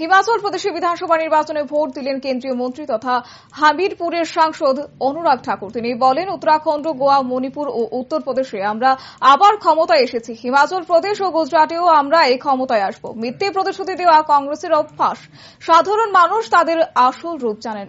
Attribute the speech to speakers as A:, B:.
A: হিমাচল প্রদেশে বিধানসভা নির্বাচনে ভোট দিলেন কেন্দ্রীয় মন্ত্রী তথা হাবিরপুরের সাংসদ অনুরাগ ঠাকুর তিনি বলেন উত্তরাখণ্ড গোয়া মণিপুর ও উত্তরপ্রদেশে আমরা আবার ক্ষমতায় এসেছি হিমাচল প্রদেশ ও গুজরাটেও আমরা এই ক্ষমতায় আসব মিথ্যে প্রতিশ্রুতি দেওয়া কংগ্রেসের অভ্যাস সাধারণ মানুষ তাদের আসল রূপ জানেন